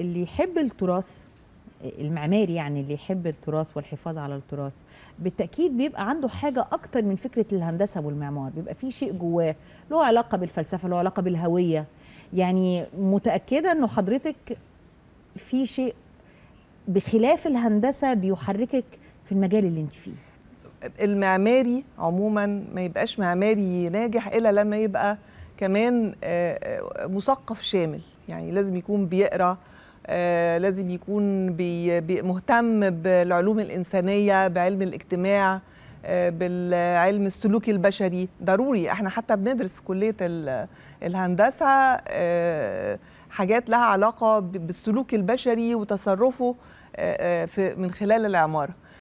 اللي يحب التراث المعماري يعني اللي يحب التراث والحفاظ على التراث بالتاكيد بيبقى عنده حاجه اكتر من فكره الهندسه والمعمار بيبقى في شيء جواه له علاقه بالفلسفه له علاقه بالهويه يعني متاكده انه حضرتك في شيء بخلاف الهندسه بيحركك في المجال اللي انت فيه المعماري عموما ما يبقاش معماري ناجح الا لما يبقى كمان آه، آه، مثقف شامل يعني لازم يكون بيقرا آه، لازم يكون مهتم بالعلوم الإنسانية بعلم الاجتماع آه، بالعلم السلوكي البشري ضروري احنا حتى بندرس في كلية الهندسة آه، حاجات لها علاقة بالسلوك البشري وتصرفه من خلال العمارة